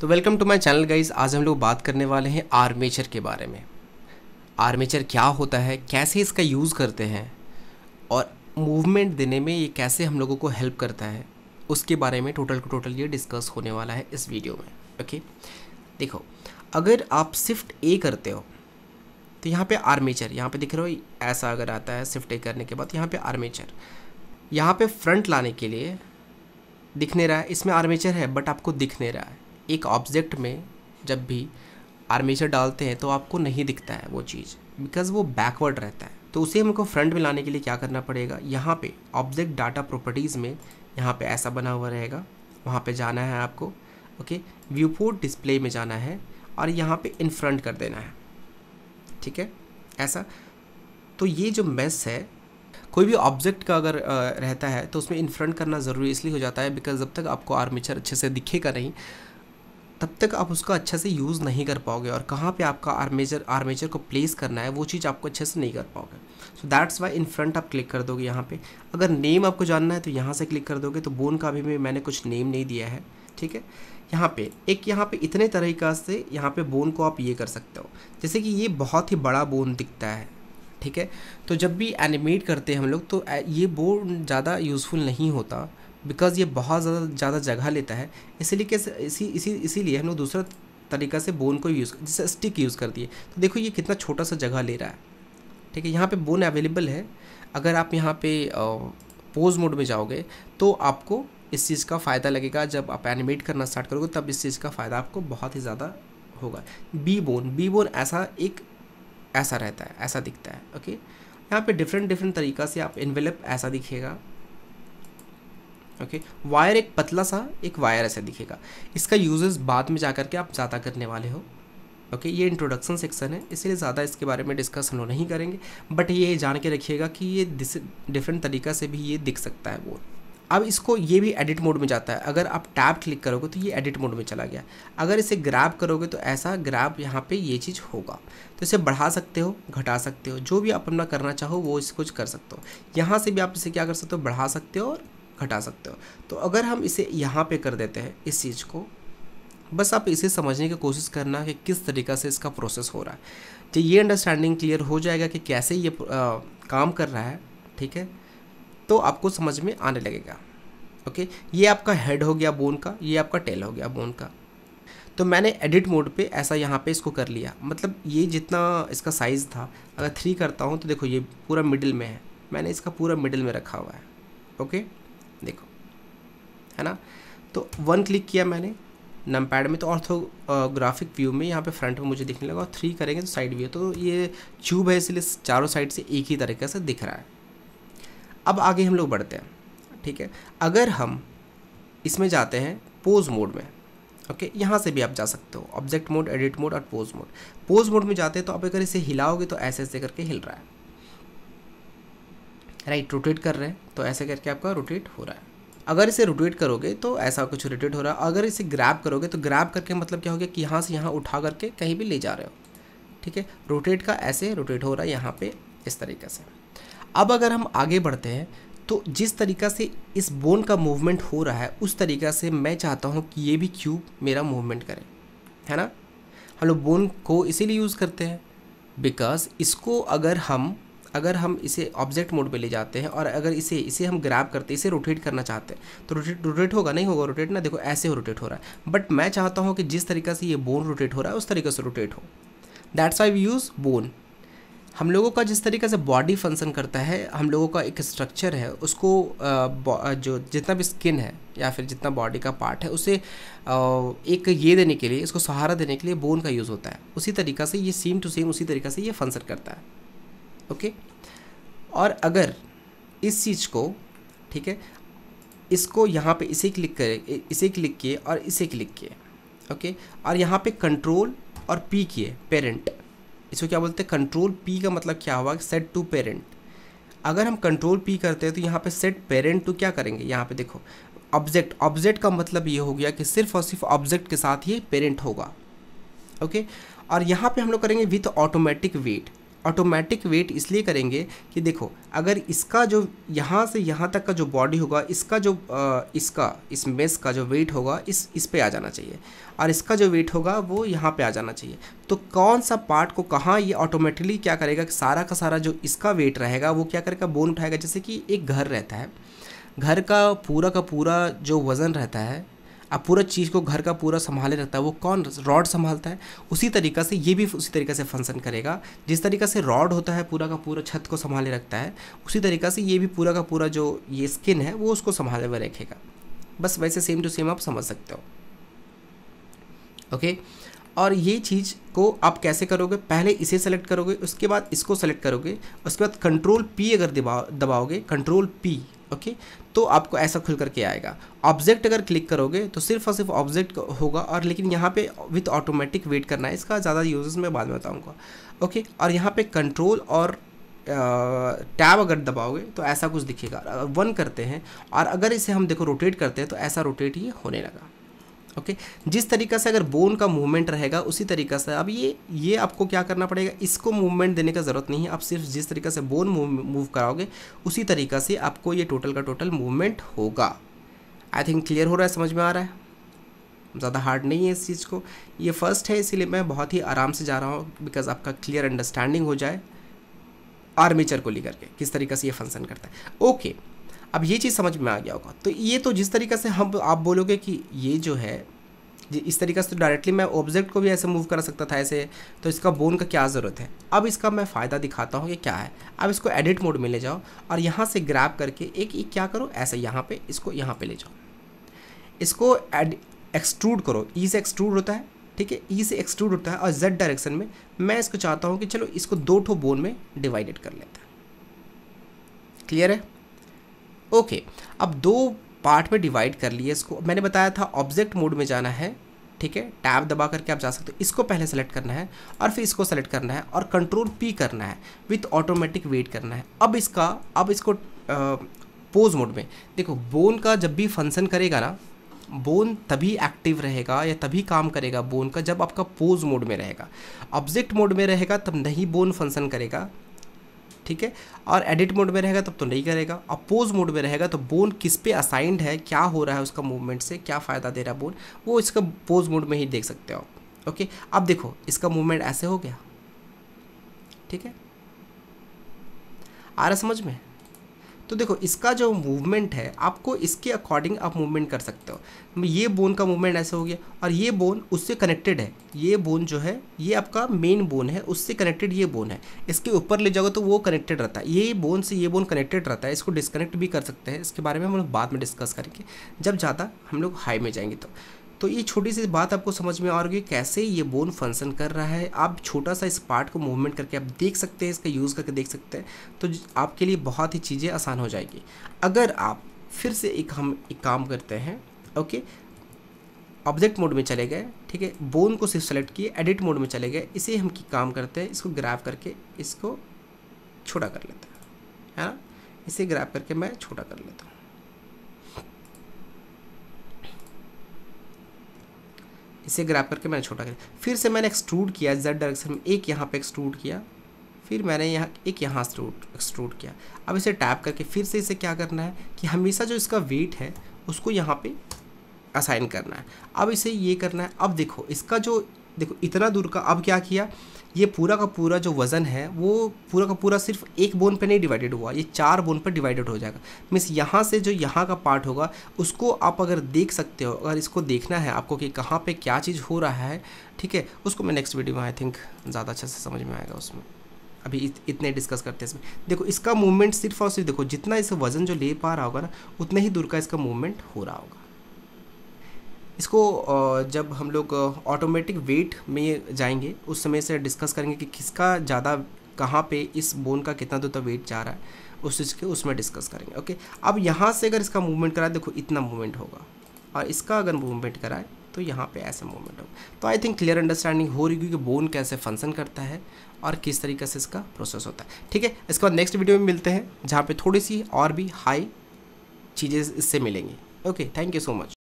तो welcome to my channel guys आज हम लोग बात करने वाले हैं आर्मेचर के बारे में आर्मेचर क्या होता है कैसे इसका यूज़ करते हैं और मूवमेंट देने में ये कैसे हम लोगों को हेल्प करता है उसके बारे में टोटल टू टोटल ये डिस्कस होने वाला है इस वीडियो में ओके देखो अगर आप शिफ्ट ए करते हो तो यहाँ पर आर्मेचर यहाँ पर दिख रहे हो ऐसा अगर आता है शिफ्ट ए करने के बाद यहाँ पर आर्मेचर यहाँ पर फ्रंट लाने के लिए दिखने रहा है इसमें आर्मेचर है बट आपको दिख नहीं रहा है एक ऑब्जेक्ट में जब भी आर्मेचर डालते हैं तो आपको नहीं दिखता है वो चीज़ बिकॉज वो बैकवर्ड रहता है तो उसे हमको फ्रंट में लाने के लिए क्या करना पड़ेगा यहाँ पे ऑब्जेक्ट डाटा प्रॉपर्टीज़ में यहाँ पे ऐसा बना हुआ रहेगा वहाँ पे जाना है आपको ओके व्यू पोर्ट डिस्प्ले में जाना है और यहाँ पे इन फ्रंट कर देना है ठीक है ऐसा तो ये जो मेस है कोई भी ऑब्जेक्ट का अगर रहता है तो उसमें इन फ्रंट करना ज़रूरी इसलिए हो जाता है बिकॉज जब तक आपको आर्मेचर अच्छे से दिखेगा नहीं तब तक आप उसका अच्छे से यूज़ नहीं कर पाओगे और कहाँ पे आपका आर्मेजर आर्मेजर को प्लेस करना है वो चीज़ आपको अच्छे से नहीं कर पाओगे so that's why in front आप क्लिक कर दोगे यहाँ पे अगर नेम आपको जानना है तो यहाँ से क्लिक कर दोगे तो बोन का भी मैंने कुछ नेम नहीं दिया है ठीक है यहाँ पे एक यहाँ पे इतने तरीका से यहाँ पे बोन को आप ये कर सकते हो जैसे कि ये बहुत ही बड़ा बोन दिखता है ठीक है तो जब भी एनिमेट करते हैं हम लोग तो ये बोन ज़्यादा यूज़फुल नहीं होता बिकॉज़ ये बहुत ज़्यादा ज़्यादा जगह लेता है इसीलिए कैसे इसी इसी इसीलिए हम लोग दूसरा तरीका से बोन को यूज़ जैसे स्टिक यूज़ कर दिए तो देखो ये कितना छोटा सा जगह ले रहा है ठीक है यहाँ पे बोन अवेलेबल है अगर आप यहाँ पे पोज मोड में जाओगे तो आपको इस चीज़ का फ़ायदा लगेगा जब आप एनिमेट करना स्टार्ट करोगे तब इस चीज़ का फ़ायदा आपको बहुत ही ज़्यादा होगा बी बोन बी बोन ऐसा एक ऐसा रहता है ऐसा दिखता है ओके यहाँ पे डिफरेंट डिफरेंट तरीका से आप इन्वेलप ऐसा दिखेगा ओके वायर एक पतला सा एक वायर ऐसा दिखेगा इसका यूजेस बाद में जा के आप ज़्यादा करने वाले हो ओके ये इंट्रोडक्शन सेक्शन है इसलिए ज़्यादा इसके बारे में डिस्कस हम लोग नहीं करेंगे बट ये जान के रखिएगा कि ये डिफरेंट तरीका से भी ये दिख सकता है वो अब इसको ये भी एडिट मोड में जाता है अगर आप टैब क्लिक करोगे तो ये एडिट मोड में चला गया अगर इसे ग्रैब करोगे तो ऐसा ग्रैब यहाँ पे ये चीज़ होगा तो इसे बढ़ा सकते हो घटा सकते हो जो भी आप अपना करना चाहो वो इसको कर सकते हो यहाँ से भी आप इसे क्या कर सकते हो बढ़ा सकते हो और घटा सकते हो तो अगर हम इसे यहाँ पे कर देते हैं इस चीज़ को बस आप इसे समझने की कोशिश करना कि किस तरीका से इसका प्रोसेस हो रहा है तो ये अंडरस्टैंडिंग क्लियर हो जाएगा कि कैसे ये आ, काम कर रहा है ठीक है तो आपको समझ में आने लगेगा ओके ये आपका हेड हो गया बोन का ये आपका टेल हो गया बोन का तो मैंने एडिट मोड पे ऐसा यहाँ पे इसको कर लिया मतलब ये जितना इसका साइज़ था अगर थ्री करता हूँ तो देखो ये पूरा मिडिल में है मैंने इसका पूरा मिडिल में रखा हुआ है ओके देखो है ना तो वन क्लिक किया मैंने नम पैड में तो ऑर्थोग्राफिक व्यू में यहाँ पे फ्रंट में मुझे दिखने लगा और थ्री करेंगे तो साइड व्यू तो ये ट्यूब है इसलिए चारों साइड से एक ही तरीके से दिख रहा है अब आगे हम लोग बढ़ते हैं ठीक है अगर हम इसमें जाते हैं पोज मोड में ओके okay, यहाँ से भी आप जा सकते हो ऑब्जेक्ट मोड एडिट मोड और पोज मोड पोज मोड में जाते हैं तो आप अगर इसे हिलाओगे तो ऐसे ऐसे करके हिल रहा है राइट रोटेट कर रहे हैं तो ऐसे करके आपका रोटेट हो रहा है अगर इसे रोटेट करोगे तो ऐसा कुछ रोटेट हो रहा है अगर इसे ग्रैप करोगे तो ग्रैप करके मतलब क्या हो गया कि यहाँ से यहाँ उठा करके कहीं भी ले जा रहे हो ठीक है रोटेट का ऐसे रोटेट हो रहा है यहाँ पे इस तरीके से अब अगर हम आगे बढ़ते हैं तो जिस तरीका से इस बोन का मूवमेंट हो रहा है उस तरीका से मैं चाहता हूँ कि ये भी क्यूब मेरा मूवमेंट करे है ना हम लोग बोन को इसीलिए यूज़ करते हैं बिकॉज इसको अगर हम अगर हम इसे ऑब्जेक्ट मोड पे ले जाते हैं और अगर इसे इसे हम ग्रैब करते हैं इसे रोटेट करना चाहते हैं तो रोटेट रोटेट होगा नहीं होगा रोटेट ना देखो ऐसे हो रोटेट हो रहा है बट मैं चाहता हूँ कि जिस तरीके से ये बोन रोटेट हो रहा है उस तरीके से रोटेट हो that's why we use bone हम लोगों का जिस तरीके से बॉडी फंक्शन करता है हम लोगों का एक स्ट्रक्चर है उसको जो जितना भी स्किन है या फिर जितना बॉडी का पार्ट है उसे एक ये देने के लिए इसको सहारा देने के लिए बोन का यूज़ होता है उसी तरीका से ये सेम टू सेम उसी तरीका से ये फंक्शन करता है ओके और अगर इस चीज़ को ठीक है इसको यहाँ पे इसे क्लिक करें इसे क्लिक किए और इसे क्लिक किए ओके और यहाँ पे कंट्रोल और पी किए पेरेंट इसको क्या बोलते हैं कंट्रोल पी का मतलब क्या हुआ सेट टू पेरेंट अगर हम कंट्रोल पी करते हैं तो यहाँ पे सेट पेरेंट टू क्या करेंगे यहाँ पे देखो ऑब्जेक्ट ऑब्जेक्ट का मतलब ये हो गया कि सिर्फ और सिर्फ ऑब्जेक्ट के साथ ही पेरेंट होगा ओके और यहाँ पे हम लोग करेंगे with automatic weight automatic weight इसलिए करेंगे कि देखो अगर इसका जो यहाँ से यहाँ तक का जो बॉडी होगा इसका जो आ, इसका इस मेस का जो वेट होगा इस इस पे आ जाना चाहिए और इसका जो वेट होगा वो यहाँ पे आ जाना चाहिए तो कौन सा पार्ट को कहाँ ये ऑटोमेटिकली क्या करेगा कि सारा का सारा जो इसका वेट रहेगा वो क्या करेगा बोन उठाएगा जैसे कि एक घर रहता है घर का पूरा का पूरा जो वज़न रहता है अब पूरा चीज़ को घर का पूरा संभाले रखता है वो कौन रॉड संभालता है उसी तरीका से ये भी उसी तरीके से फंक्शन करेगा जिस तरीका से रॉड होता है पूरा का पूरा छत को संभाले रखता है उसी तरीका से ये भी पूरा का पूरा जो ये स्किन है वो उसको संभाले हुए रखेगा बस वैसे सेम टू सेम आप समझ सकते हो ओके और ये चीज़ को आप कैसे करोगे पहले इसे सेलेक्ट करोगे उसके बाद इसको सेलेक्ट करोगे उसके बाद कंट्रोल पी अगर दबाओगे कंट्रोल पी ओके तो आपको ऐसा खुल करके आएगा ऑब्जेक्ट अगर क्लिक करोगे तो सिर्फ और सिर्फ ऑब्जेक्ट होगा और लेकिन यहाँ पे विथ ऑटोमेटिक वेट करना है इसका ज़्यादा यूजेस मैं बाद में बताऊँगा ओके और यहाँ पे कंट्रोल और टैब अगर दबाओगे तो ऐसा कुछ दिखेगा वन करते हैं और अगर इसे हम देखो रोटेट करते हैं तो ऐसा रोटेट ही होने लगा ओके जिस तरीका से अगर बोन का मूवमेंट रहेगा उसी तरीका से अब ये ये आपको क्या करना पड़ेगा इसको मूवमेंट देने का ज़रूरत नहीं है आप सिर्फ जिस तरीका से बोन मूव कराओगे उसी तरीका से आपको ये टोटल का टोटल मूवमेंट होगा आई थिंक क्लियर हो रहा है समझ में आ रहा है ज़्यादा हार्ड नहीं है इस चीज़ को ये फर्स्ट है इसीलिए मैं बहुत ही आराम से जा रहा हूँ बिकॉज आपका क्लियर अंडरस्टैंडिंग हो जाए आर्मीचर को लेकर के किस तरीके से ये फंक्शन करता है ओके okay. अब ये चीज़ समझ में आ गया होगा तो ये तो जिस तरीके से हम आप बोलोगे कि ये जो है इस तरीके से तो डायरेक्टली मैं ऑब्जेक्ट को भी ऐसे मूव करा सकता था ऐसे तो इसका बोन का क्या ज़रूरत है अब इसका मैं फ़ायदा दिखाता हूँ कि क्या है अब इसको एडिट मोड में ले जाओ और यहाँ से ग्रैब करके एक एक क्या करो ऐसे यहाँ पे इसको यहाँ पे ले जाओ इसको एड एक्सट्रूड करो ई e से एक्सट्रूड होता है ठीक है ई e से एक्सट्रूड होता है और जेड डायरेक्शन में मैं इसको चाहता हूँ कि चलो इसको दो ठो बोन में डिवाइडेड कर लेता क्लियर है ओके अब दो पार्ट में डिवाइड कर लिए इसको मैंने बताया था ऑब्जेक्ट मोड में जाना है ठीक है टैब दबा करके आप जा सकते हो इसको पहले सेलेक्ट करना है और फिर इसको सेलेक्ट करना है और कंट्रोल पी करना है विथ ऑटोमेटिक वेट करना है अब इसका अब इसको पोज मोड में देखो बोन का जब भी फंक्शन करेगा ना बोन तभी एक्टिव रहेगा या तभी काम करेगा बोन का जब आपका पोज मोड में रहेगा ऑब्जेक्ट मोड में रहेगा तब नहीं बोन फंक्शन करेगा ठीक है और एडिट मोड में रहेगा तब तो नहीं करेगा और पोज मोड में रहेगा तो बोन किस पे असाइंड है क्या हो रहा है उसका मूवमेंट से क्या फ़ायदा दे रहा है बोन वो इसका पोज मोड में ही देख सकते हो ओके अब देखो इसका मूवमेंट ऐसे हो गया ठीक है आ रहा समझ में तो देखो इसका जो मूवमेंट है आपको इसके अकॉर्डिंग आप मूवमेंट कर सकते हो ये बोन का मूवमेंट ऐसा हो गया और ये बोन उससे कनेक्टेड है ये बोन जो है ये आपका मेन बोन है उससे कनेक्टेड ये बोन है इसके ऊपर ले जाओगे तो वो कनेक्टेड रहता है ये बोन से ये बोन कनेक्टेड रहता है इसको डिसकनेक्ट भी कर सकते हैं इसके बारे में हम लोग बाद में डिस्कस करेंगे जब ज़्यादा हम लोग हाई में जाएंगे तो तो ये छोटी सी बात आपको समझ में आ रही है कैसे ये बोन फंक्शन कर रहा है आप छोटा सा इस पार्ट को मूवमेंट करके आप देख सकते हैं इसका यूज़ करके देख सकते हैं तो आपके लिए बहुत ही चीज़ें आसान हो जाएगी अगर आप फिर से एक हम एक काम करते हैं ओके ऑब्जेक्ट मोड में चले गए ठीक है बोन को सिर्फ सेलेक्ट किए एडिट मोड में चले गए इसे हम काम करते हैं इसको ग्रैप करके इसको छोटा कर लेते हैं है ना इसे ग्रैप करके मैं छोटा कर लेता हूँ इसे ग्रैप करके मैंने छोटा किया फिर से मैंने एक्सट्रूड किया जेड डायरेक्शन में एक यहाँ पे एक्सट्रूड किया फिर मैंने यहाँ एक यहाँ एक्सट्रूड किया अब इसे टैप करके फिर से इसे क्या करना है कि हमेशा जो इसका वेट है उसको यहाँ पे असाइन करना है अब इसे ये करना है अब देखो इसका जो देखो इतना दूर का अब क्या किया ये पूरा का पूरा जो वज़न है वो पूरा का पूरा सिर्फ एक बोन पे नहीं डिवाइडेड हुआ ये चार बोन पर डिवाइडेड हो जाएगा मीन्स यहाँ से जो यहाँ का पार्ट होगा उसको आप अगर देख सकते हो अगर इसको देखना है आपको कि कहाँ पर क्या चीज़ हो रहा है ठीक है उसको मैं नेक्स्ट वीडियो में आई थिंक ज़्यादा अच्छे से समझ में आएगा उसमें अभी इत, इतने डिस्कस करते हैं इसमें देखो इसका मूवमेंट सिर्फ और सिर्फ देखो जितना इसे वज़न जो ले पा रहा होगा ना उतने ही दूर का इसका मूवमेंट हो रहा होगा इसको जब हम लोग ऑटोमेटिक वेट में जाएंगे उस समय से डिस्कस करेंगे कि किसका ज़्यादा कहाँ पे इस बोन का कितना तक वेट जा रहा है उस चीज़ के उसमें डिस्कस करेंगे ओके अब यहाँ से अगर इसका मूवमेंट कराए देखो इतना मूवमेंट होगा और इसका अगर मूवमेंट कराए तो यहाँ पे ऐसा मूवमेंट होगा तो आई थिंक क्लियर अंडरस्टैंडिंग हो रही क्योंकि बोन कैसे फंक्शन करता है और किस तरीके से इसका प्रोसेस होता है ठीक है इसके बाद नेक्स्ट वीडियो में मिलते हैं जहाँ पर थोड़ी सी और भी हाई चीज़ें इससे मिलेंगी okay thank you so much